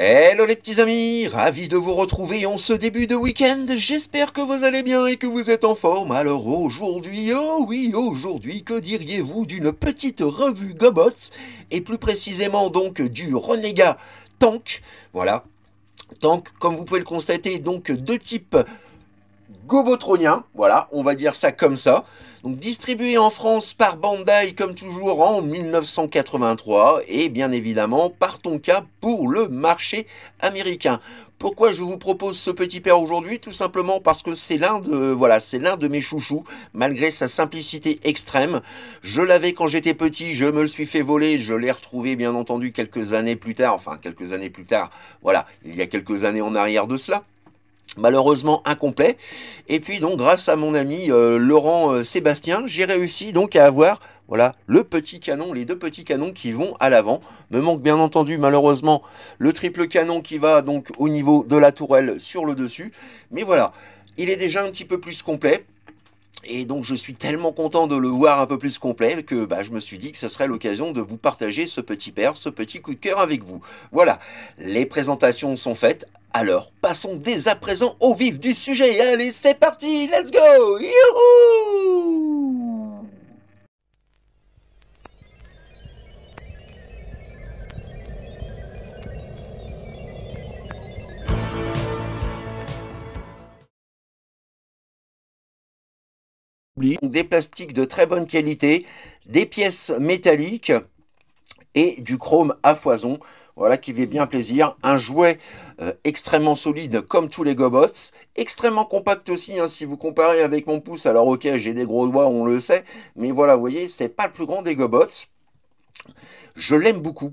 Hello les petits amis, ravi de vous retrouver en ce début de week-end, j'espère que vous allez bien et que vous êtes en forme. Alors aujourd'hui, oh oui, aujourd'hui, que diriez-vous d'une petite revue Gobots, et plus précisément donc du Renega Tank, voilà. Tank, comme vous pouvez le constater, donc deux types gobotronien, voilà, on va dire ça comme ça. Donc distribué en France par Bandai comme toujours en 1983 et bien évidemment par Tonka pour le marché américain. Pourquoi je vous propose ce petit père aujourd'hui Tout simplement parce que c'est l'un de voilà, c'est l'un de mes chouchous malgré sa simplicité extrême. Je l'avais quand j'étais petit, je me le suis fait voler, je l'ai retrouvé bien entendu quelques années plus tard, enfin quelques années plus tard. Voilà, il y a quelques années en arrière de cela malheureusement incomplet. Et puis donc grâce à mon ami euh, Laurent euh, Sébastien, j'ai réussi donc à avoir voilà le petit canon, les deux petits canons qui vont à l'avant. Me manque bien entendu malheureusement le triple canon qui va donc au niveau de la tourelle sur le dessus. Mais voilà, il est déjà un petit peu plus complet. Et donc je suis tellement content de le voir un peu plus complet que bah, je me suis dit que ce serait l'occasion de vous partager ce petit père, ce petit coup de cœur avec vous. Voilà, les présentations sont faites. Alors passons dès à présent au vif du sujet. Allez, c'est parti, let's go Youhou des plastiques de très bonne qualité, des pièces métalliques et du chrome à foison. Voilà qui fait bien plaisir. Un jouet euh, extrêmement solide comme tous les Gobots. Extrêmement compact aussi, hein, si vous comparez avec mon pouce. Alors ok, j'ai des gros doigts, on le sait. Mais voilà, vous voyez, c'est pas le plus grand des Gobots. Je l'aime beaucoup.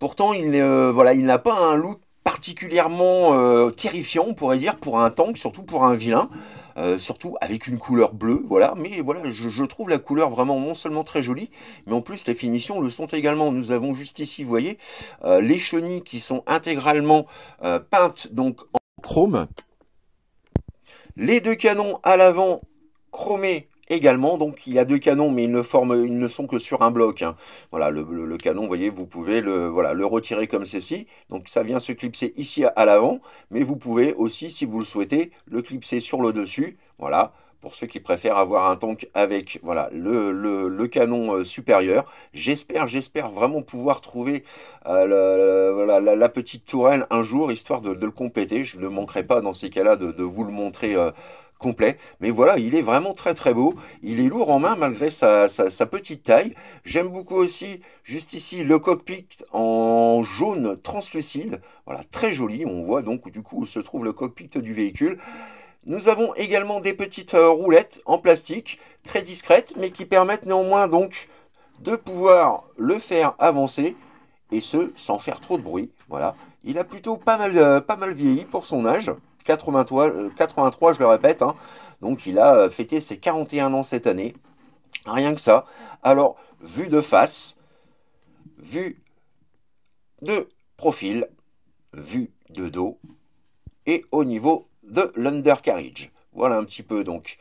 Pourtant, il euh, voilà, il n'a pas un look particulièrement euh, terrifiant, on pourrait dire, pour un tank, surtout pour un vilain. Euh, surtout avec une couleur bleue, voilà, mais voilà, je, trouve la couleur vraiment non seulement très jolie, mais en plus les finitions le sont également. Nous avons juste ici, vous voyez, euh, les chenilles qui sont intégralement euh, peintes donc en chrome, les deux canons à l'avant chromés également. Donc il y a deux canons, mais ils ne sont que sur un bloc. Hein. Voilà, le, canon, vous voyez, vous pouvez le, voilà, le retirer comme ceci. Donc ça vient se clipser ici à, l'avant, mais vous pouvez aussi, si vous le souhaitez, le clipser sur le dessus. Voilà, pour ceux qui préfèrent avoir un tank avec voilà, le, canon euh, supérieur. J'espère, j'espère vraiment pouvoir trouver euh, la, petite tourelle un jour, histoire de, le compléter. Je ne manquerai pas dans ces cas-là de, vous le montrer. Euh, complet. Mais voilà, il est vraiment très très beau. Il est lourd en main malgré sa, petite taille. J'aime beaucoup aussi, juste ici, le cockpit en jaune translucide. Voilà, très joli. On voit donc du coup où se trouve le cockpit du véhicule. Nous avons également des petites euh, roulettes en plastique, très discrètes, mais qui permettent néanmoins donc de pouvoir le faire avancer, et ce, sans faire trop de bruit. Voilà, il a plutôt pas mal, euh, pas mal vieilli pour son âge. 83, euh, je le répète. Hein. Donc il a euh, fêté ses 41 ans cette année. Rien que ça. Alors, vue de face, vue de profil, vue de dos et au niveau de l'undercarriage. Voilà un petit peu donc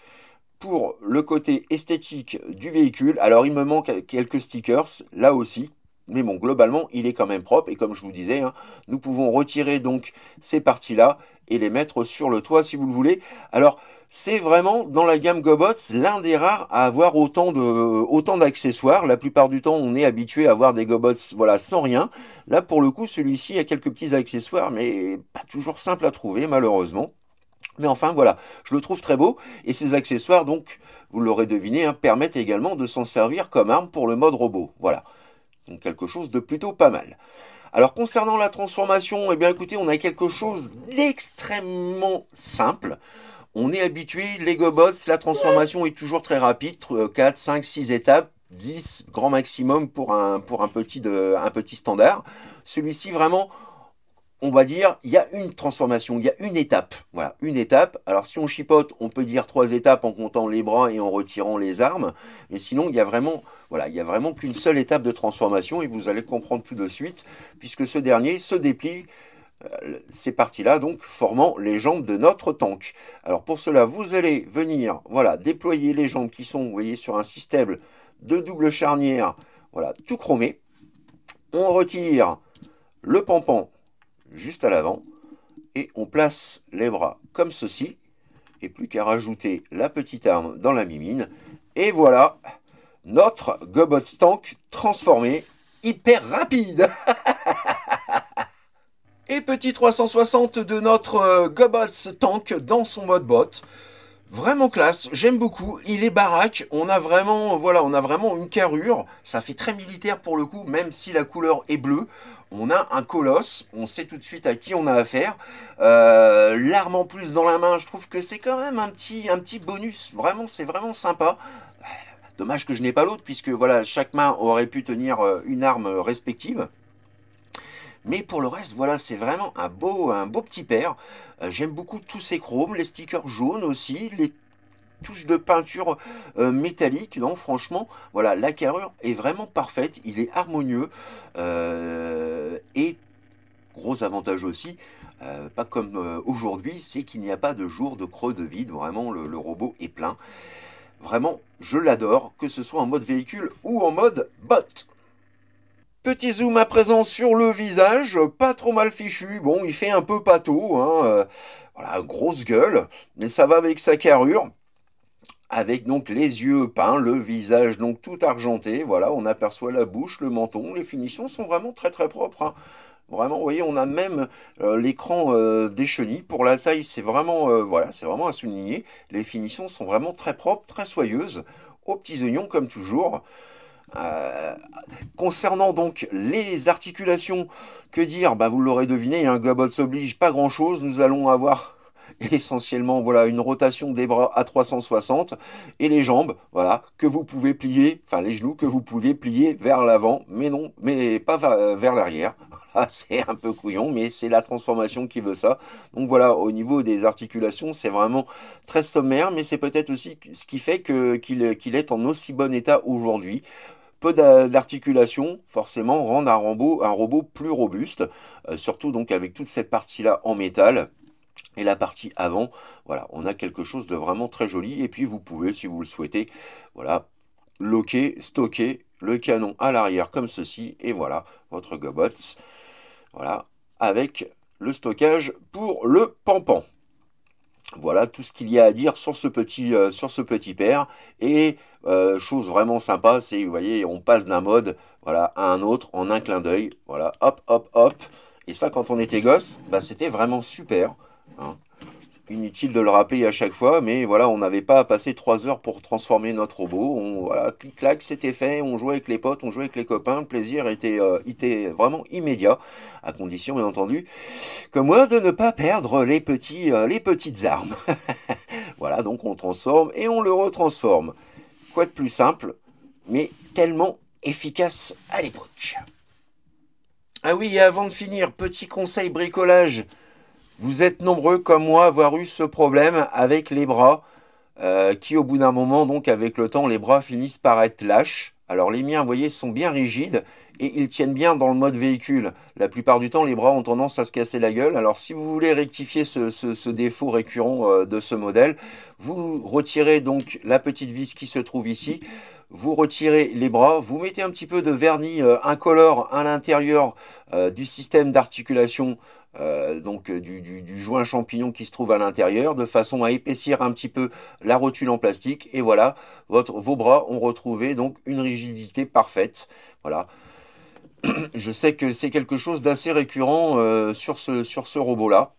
pour le côté esthétique du véhicule. Alors il me manque quelques stickers là aussi. Mais bon, globalement, il est quand même propre. Et comme je vous disais, hein, nous pouvons retirer donc ces parties-là et les mettre sur le toit si vous le voulez. Alors, c'est vraiment dans la gamme Gobots l'un des rares à avoir autant autant d'accessoires. La plupart du temps, on est habitué à avoir des Gobots voilà sans rien. Là, pour le coup, celui-ci a quelques petits accessoires, mais pas toujours simple à trouver malheureusement. Mais enfin, voilà, je le trouve très beau. Et ces accessoires, donc, vous l'aurez deviné, hein, permettent également de s'en servir comme arme pour le mode robot. Voilà. Donc quelque chose de plutôt pas mal. Alors concernant la transformation, eh bien écoutez, on a quelque chose d'extrêmement simple. On est habitué, les bots la transformation est toujours très rapide, 4, 5, 6 étapes, 10 grand maximum pour un, pour un, petit, de, un petit standard. Celui-ci vraiment on va dire, il y a une transformation, il y a une étape. Voilà, une étape. Alors si on chipote, on peut dire trois étapes en comptant les bras et en retirant les armes. Mais sinon, il n'y a vraiment, voilà, il y a vraiment qu'une seule étape de transformation et vous allez comprendre tout de suite, puisque ce dernier se déplie euh, ces parties-là, donc formant les jambes de notre tank. Alors pour cela, vous allez venir, voilà, déployer les jambes qui sont, voyez, sur un système de double charnière, voilà, tout chromé. On retire le pampan juste à l'avant, et on place les bras comme ceci, et plus qu'à rajouter la petite arme dans la mimine, et voilà notre Gobot Tank transformé, hyper rapide Et petit 360 de notre euh, Gobots Tank dans son mode bot, Vraiment classe, j'aime beaucoup, il est baraque, on a vraiment voilà, on a vraiment une carrure, ça fait très militaire pour le coup, même si la couleur est bleue. On a un colosse, on sait tout de suite à qui on a affaire. Euh, l'arme en plus dans la main, je trouve que c'est quand même un petit, un petit bonus, vraiment c'est vraiment sympa. Dommage que je n'ai pas l'autre, puisque voilà, chaque main aurait pu tenir euh, une arme euh, respective. Mais pour le reste, voilà, c'est vraiment un beau, un beau petit père. Euh, j'aime beaucoup tous ces chromes, les stickers jaunes aussi, les touches de peinture euh, métallique. Non, franchement, voilà, la carrure est vraiment parfaite. Il est harmonieux euh, et gros avantage aussi. pas comme aujourd'hui, c'est qu'il n'y a pas de jour de creux de vide. Vraiment, le, le robot est plein. Vraiment, je l'adore, que ce soit en mode véhicule ou en mode bot. Petit zoom à présent sur le visage, pas trop mal fichu, bon il fait un peu pâteau, hein, euh, voilà, grosse gueule, mais ça va avec sa carrure avec donc les yeux peints, le visage donc tout argenté, voilà, on aperçoit la bouche, le menton, les finitions sont vraiment très très propres. Hein. Vraiment, vous voyez, on a même euh, l'écran euh, des chenilles. Pour la taille, c'est vraiment, voilà, c'est vraiment à souligner. Les finitions sont vraiment très propres, très soyeuses, aux petits oignons comme toujours. Euh, concernant donc les articulations, que dire bah, Vous l'aurez deviné, un hein, s'oblige, pas grand-chose. Nous allons avoir essentiellement voilà une rotation des bras à 360 et les jambes voilà que vous pouvez plier enfin les genoux que vous pouvez plier vers l'avant mais non mais pas euh, vers l'arrière c'est un peu couillon mais c'est la transformation qui veut ça donc voilà au niveau des articulations c'est vraiment très sommaire mais c'est peut-être aussi ce qui fait que qu'il est en aussi bon état aujourd'hui peu d'articulation, forcément, rendent un robot, un robot plus robuste, euh, surtout donc avec toute cette partie-là en métal. Et la partie avant, voilà, on a quelque chose de vraiment très joli. Et puis vous pouvez, si vous le souhaitez, voilà, loquer, stocker le canon à l'arrière comme ceci. Et voilà, votre Gobots, voilà, avec le stockage pour le pampan. Voilà tout ce qu'il y a à dire sur ce petit, euh, sur ce petit père Et euh, chose vraiment sympa, c'est, vous voyez, on passe d'un mode voilà, à un autre en un clin d'œil. Voilà, hop, hop, hop. Et ça, quand on était gosse, bah, c'était vraiment super. Hein. Inutile de le rappeler à chaque fois, mais voilà, on n'avait pas à passer trois heures pour transformer notre robot. On, voilà, clic-clac, c'était fait, on jouait avec les potes, on jouait avec les copains, le plaisir était, euh, était vraiment immédiat, à condition, bien entendu, comme moi, de ne pas perdre les, petits, euh, les petites armes. voilà, donc on transforme et on le retransforme. Quoi de plus simple, mais tellement efficace à l'époque. Ah oui, et avant de finir, petit conseil bricolage. Vous êtes nombreux comme moi à avoir eu ce problème avec les bras, euh, qui au bout d'un moment, donc avec le temps, les bras finissent par être lâches. Alors les miens, vous voyez, sont bien rigides et ils tiennent bien dans le mode véhicule. La plupart du temps, les bras ont tendance à se casser la gueule. Alors si vous voulez rectifier ce, défaut récurrent euh, de ce modèle, vous retirez donc la petite vis qui se trouve ici, vous retirez les bras, vous mettez un petit peu de vernis euh, incolore à l'intérieur du système d'articulation euh, donc euh, du, joint champignon qui se trouve à l'intérieur, de façon à épaissir un petit peu la rotule en plastique. Et voilà, votre, vos bras ont retrouvé donc une rigidité parfaite. Voilà. Je sais que c'est quelque chose d'assez récurrent euh, sur ce, sur ce robot-là.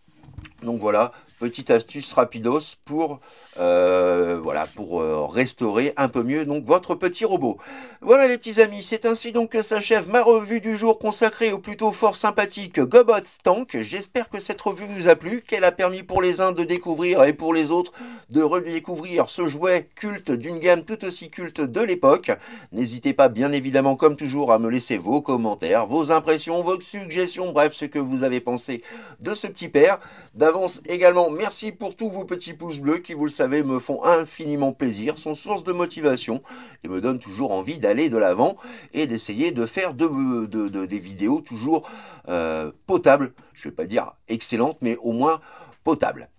Donc voilà, petite astuce rapidos pour euh, voilà pour euh, restaurer un peu mieux donc votre petit robot. Voilà les petits amis, c'est ainsi donc que s'achève ma revue du jour consacrée au plutôt fort sympathique Gobot Tank. J'espère que cette revue vous a plu, qu'elle a permis pour les uns de découvrir et pour les autres de redécouvrir ce jouet culte d'une gamme tout aussi culte de l'époque. N'hésitez pas bien évidemment comme toujours à me laisser vos commentaires, vos impressions, vos suggestions, bref ce que vous avez pensé de ce petit père. D'avance également merci pour tous vos petits pouces bleus qui, vous le savez, me font infiniment plaisir, sont source de motivation et me donnent toujours envie d'aller de l'avant et d'essayer de faire des vidéos toujours euh, potables. Je ne vais pas dire excellentes, mais au moins potables.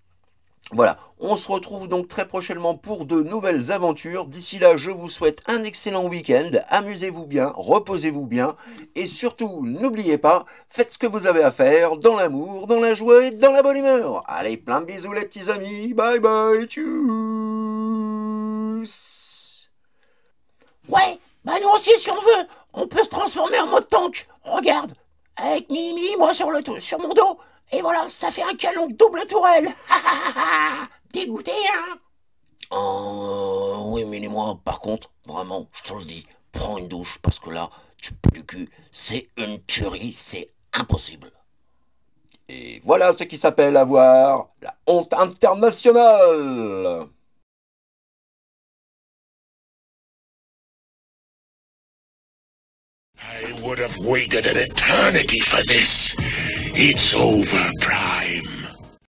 Voilà, on se retrouve donc très prochainement pour de nouvelles aventures. D'ici là, je vous souhaite un excellent week-end. Amusez-vous bien, reposez-vous bien. Et surtout, n'oubliez pas, faites ce que vous avez à faire dans l'amour, dans la joie et dans la bonne humeur. Allez, plein de bisous les petits amis. Bye bye, tchuss Ouais, bah nous aussi si on veut, on peut se transformer en mode tank. Regarde, avec Mini Mini moi sur, le sur mon dos. Et voilà, ça fait un canon double tourelle. Dégoûté, hein Oh, oui, mais moi, par contre, vraiment, je te le dis, prends une douche parce que là, tu peux du cul. C'est une tuerie, c'est impossible. Et voilà ce qui s'appelle avoir la honte internationale. I would have waited an eternity for this. It's over, Pride.